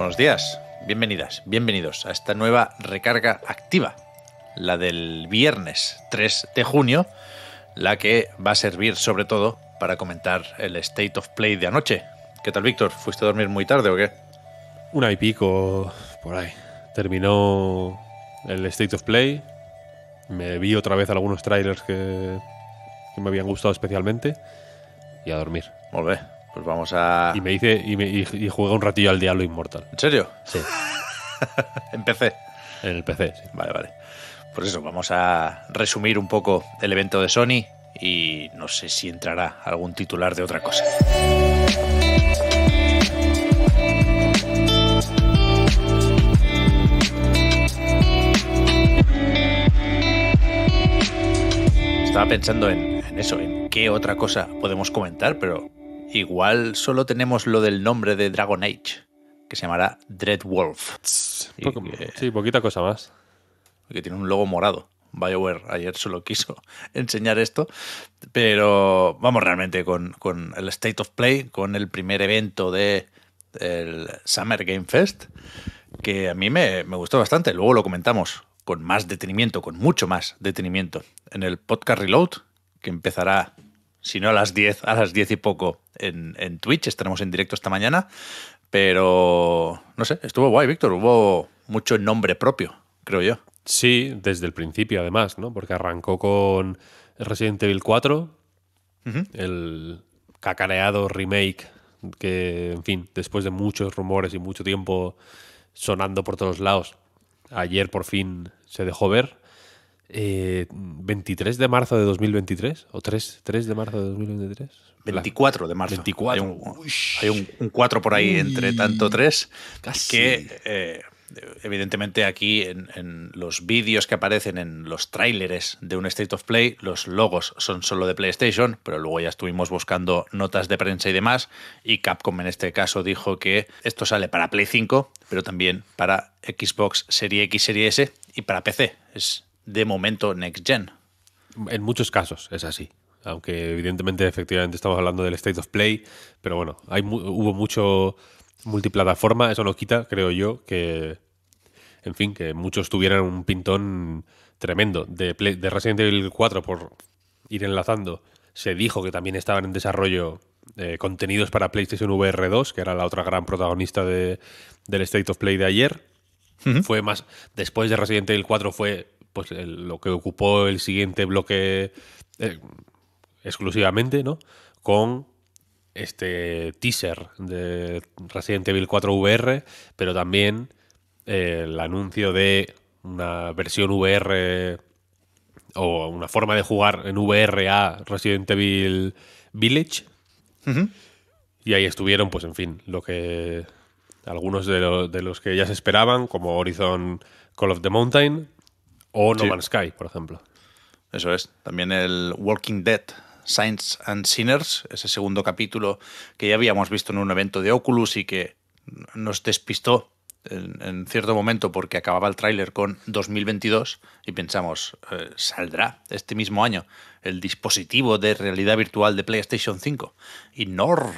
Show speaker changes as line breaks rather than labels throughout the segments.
Buenos días, bienvenidas, bienvenidos a esta nueva recarga activa, la del viernes 3 de junio, la que va a servir sobre todo para comentar el State of Play de anoche. ¿Qué tal, Víctor? ¿Fuiste a dormir muy tarde o qué?
Una y pico por ahí. Terminó el State of Play. Me vi otra vez algunos trailers que, me habían gustado especialmente. Y a dormir. Volver. Pues vamos a. Y me dice, y, juega un ratillo al Diablo Inmortal. ¿En serio? Sí. en PC. En
el PC, sí. Vale, vale. Pues eso, vamos a resumir un poco el evento de Sony y no sé si entrará algún titular de otra cosa. Estaba pensando en, en eso, en qué otra cosa podemos comentar, pero Igual solo tenemos lo del nombre de Dragon Age, que se llamará Dread Wolf. sí, poquita cosa más. Que tiene un logo morado. BioWare ayer solo quiso enseñar esto, pero vamos realmente con, el State of Play, con el primer evento de el Summer Game Fest, que a mí me, me gustó bastante. Luego lo comentamos con más detenimiento, con mucho más detenimiento en el podcast Reload, que empezará si no a las 10, a las 10 y poco en, Twitch. Estaremos en directo esta mañana.
Pero no sé, estuvo guay, Víctor. Hubo mucho nombre propio, creo yo. Sí, desde el principio, además, ¿no? Porque arrancó con Resident Evil 4, el cacareado remake que, en fin, después de muchos rumores y mucho tiempo sonando por todos lados, ayer por fin se dejó ver 23 eh, de marzo de 2023 o 3, de marzo de 2023.
24 de marzo. 24. Hay un, 4 por ahí entre tanto 3 que eh, evidentemente aquí en, los vídeos que aparecen en los tráileres de un State of Play, los logos son solo de PlayStation, pero luego ya estuvimos buscando notas de prensa y demás, y Capcom en este caso dijo que esto sale para Play 5, pero también para Xbox Serie X, Serie S y para PC. Es de momento next gen. En muchos casos es así.
Aunque evidentemente efectivamente estamos hablando del state of play, pero bueno, hay hubo mucho multiplataforma, eso no quita, creo yo, que en fin, que muchos tuvieran un pintón tremendo de, Resident Evil 4 por ir enlazando. Se dijo que también estaban en desarrollo eh, contenidos para PlayStation VR 2, que era la otra gran protagonista de, del State of Play de ayer. Fue más. Después de Resident Evil 4 fue pues lo que ocupó el siguiente bloque eh, exclusivamente, ¿no? Con este teaser de Resident Evil 4 VR, pero también eh, el anuncio de una versión VR o una forma de jugar en VR a Resident Evil Village. Y ahí estuvieron, pues en fin, lo que algunos de, los que ya se esperaban, como Horizon Call of the Mountain, o No Man's Sky, por ejemplo. Eso es. También el Walking Dead,
Saints and Sinners, ese segundo capítulo que ya habíamos visto en un evento de Oculus y que nos despistó en, cierto momento porque acababa el tráiler con 2022 y pensamos, eh, ¿saldrá este mismo año el dispositivo de realidad virtual de PlayStation 5? Y NOR.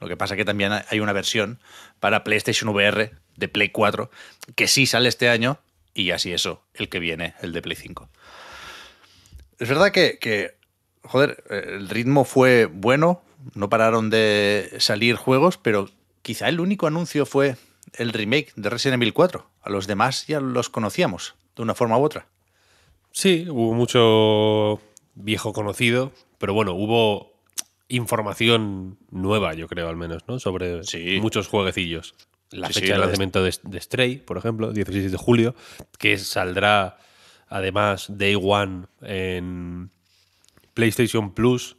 Lo que pasa es que también hay una versión para PlayStation VR de Play 4 que sí sale este año, y así eso, el que viene, el de Play 5. Es verdad que, joder, el ritmo fue bueno, no pararon de salir juegos, pero quizá el único anuncio fue el remake de Resident Evil 4. A los demás ya los conocíamos,
de una forma u otra. Sí, hubo mucho viejo conocido, pero bueno, hubo información nueva, yo creo al menos, ¿no? Sobre muchos jueguecillos. La fecha de lanzamiento de, Stray, por ejemplo, 16 de julio, que saldrá además Day One en PlayStation Plus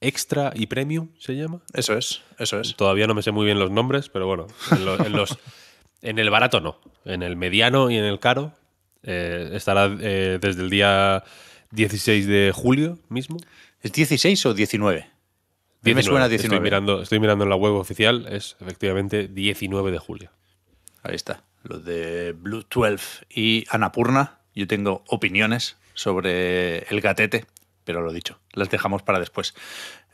Extra y Premium, ¿se llama? Eso es, eso es. Todavía no me sé muy bien los nombres, pero bueno, en, los, en el barato no, en el mediano y en el caro eh, estará eh, desde el día 16 de julio mismo. ¿Es 16 o 19? Estoy mirando, estoy mirando en la web oficial, es efectivamente 19 de julio. Ahí está. Los de Blue 12 y
Anapurna, yo tengo opiniones sobre el gatete, pero lo dicho, las dejamos para después.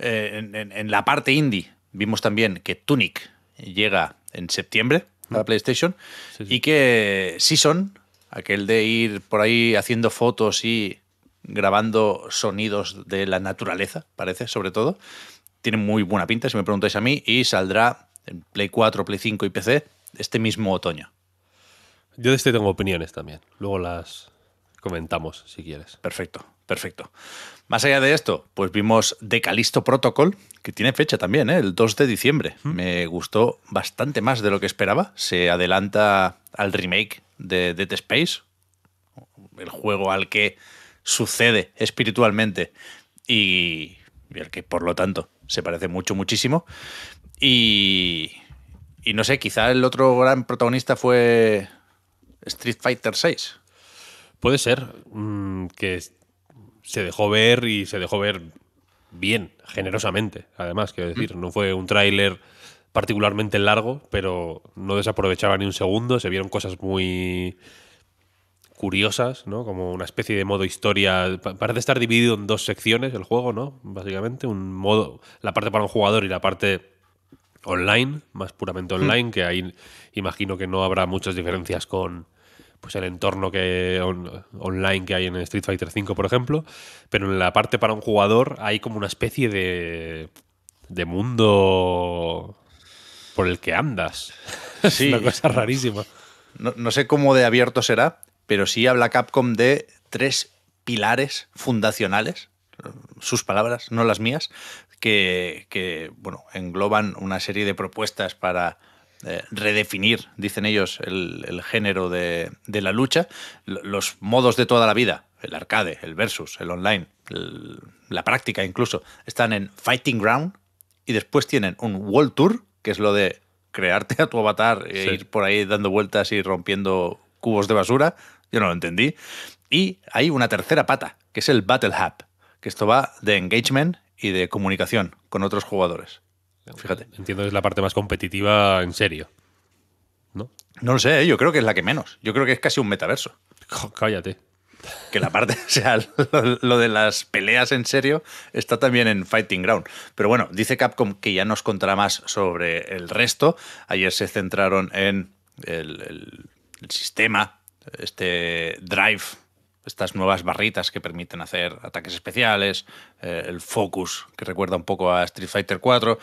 Eh, en, la parte indie vimos también que Tunic llega en septiembre a mm. PlayStation y que Season, aquel de ir por ahí haciendo fotos y grabando sonidos de la naturaleza, parece, sobre todo, tiene muy buena pinta, si me preguntáis a mí, y saldrá en Play 4, Play 5 y PC este mismo otoño. Yo de este tengo opiniones también. Luego las comentamos si quieres. Perfecto, perfecto. Más allá de esto, pues vimos The Calisto Protocol, que tiene fecha también, ¿eh? el 2 de diciembre. Me gustó bastante más de lo que esperaba. Se adelanta al remake de Dead Space, el juego al que sucede espiritualmente y, y al que, por lo tanto, se parece mucho, muchísimo. Y, y no sé, quizá el otro gran protagonista fue Street Fighter VI.
Puede ser mm, que se dejó ver y se dejó ver bien, generosamente, además, quiero decir, mm. no fue un tráiler particularmente largo, pero no desaprovechaba ni un segundo, se vieron cosas muy curiosas, ¿no? Como una especie de modo historia. Parece estar dividido en dos secciones el juego, ¿no? Básicamente, un modo, la parte para un jugador y la parte online, más puramente hmm. online, que ahí imagino que no habrá muchas diferencias con pues el entorno que online que hay en Street Fighter V, por ejemplo, pero en la parte para un jugador hay como una especie de de mundo por el que
andas. Sí. una cosa rarísima. no, sé cómo de abierto será, pero sí habla Capcom de tres pilares fundacionales, sus palabras, no las mías, que, bueno, engloban una serie de propuestas para eh, redefinir, dicen ellos, el, género de, la lucha, los modos de toda la vida, el arcade, el versus, el online, la práctica incluso, están en Fighting Ground y después tienen un World Tour, que es lo de crearte a tu avatar e ir por ahí dando vueltas y rompiendo cubos de basura, yo no lo entendí. Y hay una tercera pata, que es el Battle Hub, que esto va de engagement y de comunicación con otros jugadores. Fíjate. Entiendo que es la parte más competitiva en serio. ¿No? No lo sé, ¿eh? yo creo que es la que menos. Yo creo que es casi un metaverso. cállate. Que la parte, o sea, lo, de las peleas en serio está también en Fighting Ground. Pero bueno, dice Capcom que ya nos contará más sobre el resto. Ayer se centraron en el el sistema, este drive, estas nuevas barritas que permiten hacer ataques especiales, eh, el focus que recuerda un poco a Street Fighter 4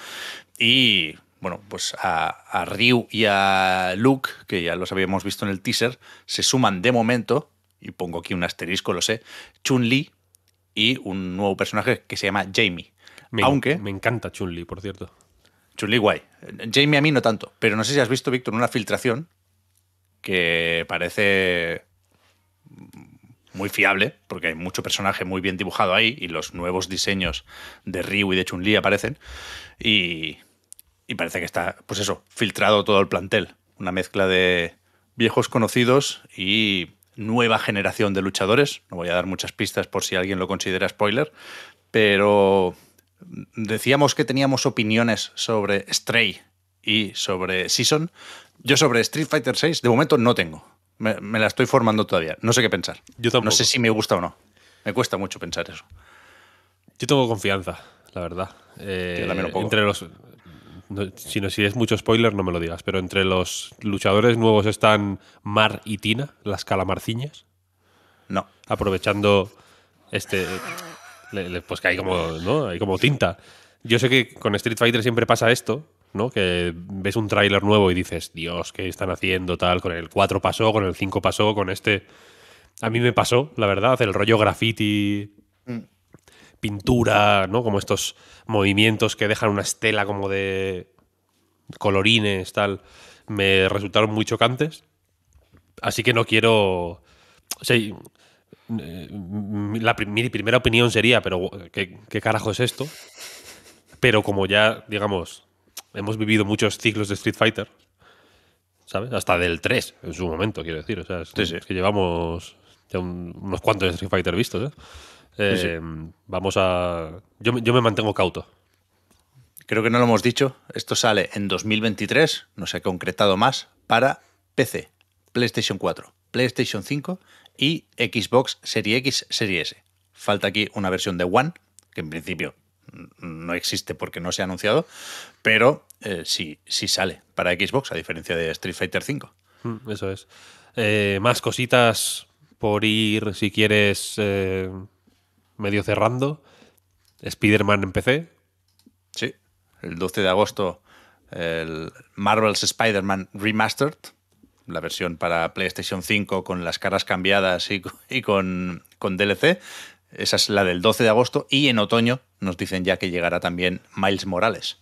y bueno, pues a, Ryu y a Luke, que ya los habíamos visto en el teaser, se suman de momento, y pongo aquí un asterisco, lo sé, Chun-Li y un nuevo personaje que se llama Jamie. Aunque, me encanta Chun-Li, por cierto. Chun-Li guay. Jamie a mí no tanto, pero no sé si has visto, Víctor, una filtración que parece muy fiable, porque hay mucho personaje muy bien dibujado ahí y los nuevos diseños de Ryu y de Chun-Li aparecen. Y, parece que está, pues eso, filtrado todo el plantel. Una mezcla de viejos conocidos y nueva generación de luchadores. No voy a dar muchas pistas por si alguien lo considera spoiler, pero decíamos que teníamos opiniones sobre Stray y sobre Season. Yo sobre Street Fighter VI, de momento no tengo. Me, la estoy formando todavía. No sé qué pensar. No sé si me gusta o no. Me cuesta mucho pensar eso. Yo tengo
confianza, la verdad. Eh, entre los, no, si es mucho spoiler, no me lo digas. Pero entre los luchadores nuevos están Mar y Tina, las calamarciñas. No. Aprovechando este. pues que hay como, hay como tinta. Yo sé que con Street Fighter siempre pasa esto, ¿no? Que ves un tráiler nuevo y dices, Dios, ¿qué están haciendo tal? Con el 4 pasó, con el 5 pasó, con este... A mí me pasó, la verdad, el rollo graffiti, mm. pintura, ¿no? Como estos movimientos que dejan una estela como de colorines, tal. Me resultaron muy chocantes. Así que no quiero... Eh, la, mi primera opinión sería, pero ¿qué, ¿qué, carajo es esto? Pero como ya, digamos, hemos vivido muchos ciclos de Street Fighter, ¿sabes? Hasta del 3 en su momento, quiero decir. O sea, es, que llevamos ya unos cuantos de Street Fighter vistos, ¿eh? eh vamos a. Yo, yo me mantengo cauto. Creo que no lo hemos dicho. Esto sale en 2023,
no se ha concretado más, para PC, PlayStation 4, PlayStation 5 y Xbox Series X, Series S. Falta aquí una versión de One, que en principio no existe porque no se ha anunciado, pero eh, si sí, sale para
Xbox, a diferencia de Street Fighter V. Mm, eso es. Eh, más cositas por ir, si quieres, eh, medio cerrando. Spider-Man en PC. Sí, el 12 de agosto, el Marvel's
Spider-Man Remastered, la versión para PlayStation 5 con las caras cambiadas y, con, con DLC. Esa es la del 12 de agosto y en otoño nos dicen ya que llegará también Miles Morales.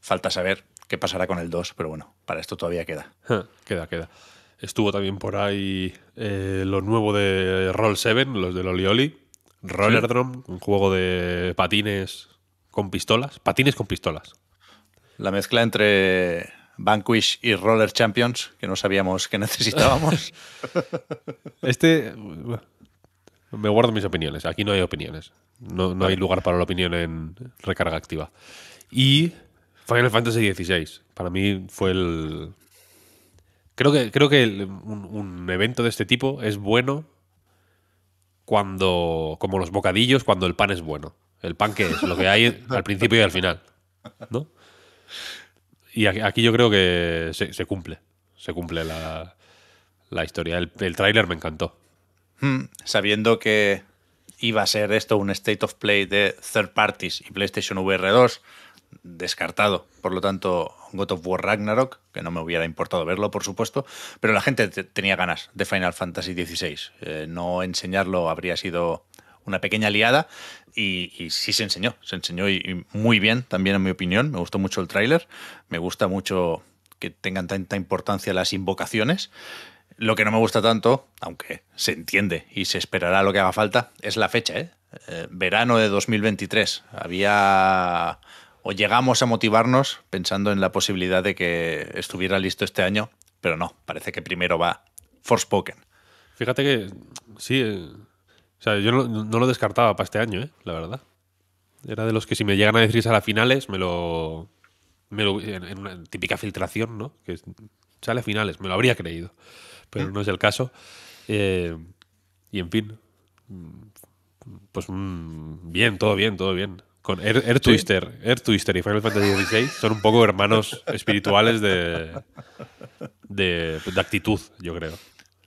Falta saber qué pasará con el 2, pero bueno,
para esto todavía queda. queda, queda. Estuvo también por ahí eh, lo nuevo de Roll 7, los de Lolioli. Roller Drum, un juego de patines con pistolas. Patines con pistolas. La mezcla entre
Vanquish y Roller Champions, que no sabíamos que necesitábamos.
este. Me guardo mis opiniones. Aquí no hay opiniones. No, hay lugar para la opinión en recarga activa. Y Final Fantasy XVI. Para mí fue el. Creo que, creo que un, evento de este tipo es bueno cuando. como los bocadillos, cuando el pan es bueno. El pan que es, lo que hay al principio y al final. ¿No? Y aquí yo creo que se, cumple. Se cumple la, historia. El, el tráiler me encantó.
Hmm, sabiendo que iba a ser esto un state of play de third parties y PlayStation VR 2, descartado, por lo tanto, God of War Ragnarok, que no me hubiera importado verlo, por supuesto, pero la gente tenía ganas de Final Fantasy XVI. Eh, no enseñarlo habría sido una pequeña liada y, sí se enseñó, se enseñó y, muy bien también en mi opinión, me gustó mucho el tráiler, me gusta mucho que tengan tanta importancia las invocaciones. Lo que no me gusta tanto, aunque se entiende y se esperará lo que haga falta, es la fecha, ¿eh? Eh, verano de 2023. Había o llegamos a motivarnos pensando en la posibilidad de que estuviera listo este año, pero no, parece que primero va
Forspoken. Fíjate que sí, eh, yo no, lo descartaba para este año, eh, la verdad. Era de los que si me llegan a decir a las finales, me lo, en, una típica filtración, ¿no? Que sale a finales, me lo habría creído, pero mm. no es el caso. Eh, y en fin, pues mm, bien, todo bien, todo bien. Con Air, Twister, y Final Fantasy XVI son un poco hermanos espirituales de, de, actitud, yo creo.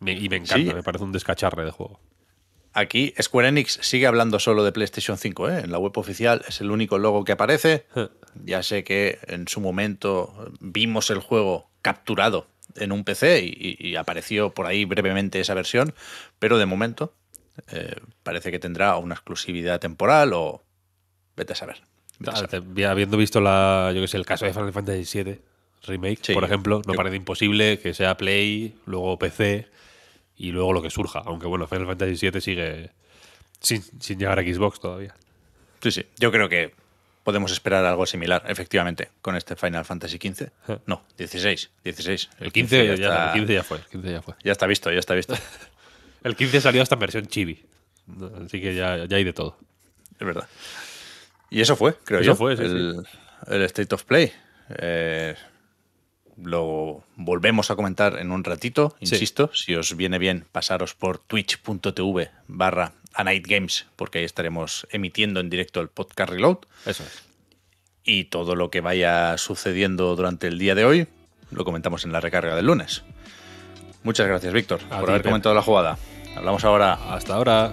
y me encanta, me parece un descacharre
de juego. Aquí Square Enix sigue hablando solo de PlayStation 5, ¿eh? en la web oficial es el único logo que aparece. Ya sé que en su momento vimos el juego capturado en un PC y, apareció por ahí brevemente esa versión, pero de momento eh, parece que tendrá una exclusividad temporal o Vete a saber.
Habiendo visto la, que sé, el caso de Final Fantasy VII Remake, por ejemplo, no parece imposible que sea Play, luego PC y luego lo que surja. Aunque bueno, Final Fantasy VII sigue sin, llegar a Xbox todavía. Sí, sí. Yo creo
que podemos esperar algo similar, efectivamente, con este Final Fantasy XV. No, 16,
16. El 15, ya, fue, 15 ya fue. Ya está visto, ya está visto. el 15 salió hasta en versión chibi. Así que ya hay de todo. Es verdad. Y eso fue, creo yo. fue, el, el, State of Play. Eh,
lo volvemos a comentar en un ratito, insisto. Si os viene bien, pasaros por twitch.tv barra a Night Games, porque ahí estaremos emitiendo en directo el podcast Reload. Eso es. Y todo lo que vaya sucediendo durante el día de hoy lo comentamos en la recarga del lunes. Muchas gracias, Víctor, por haber comentado la jugada. Hablamos
ahora. Hasta ahora.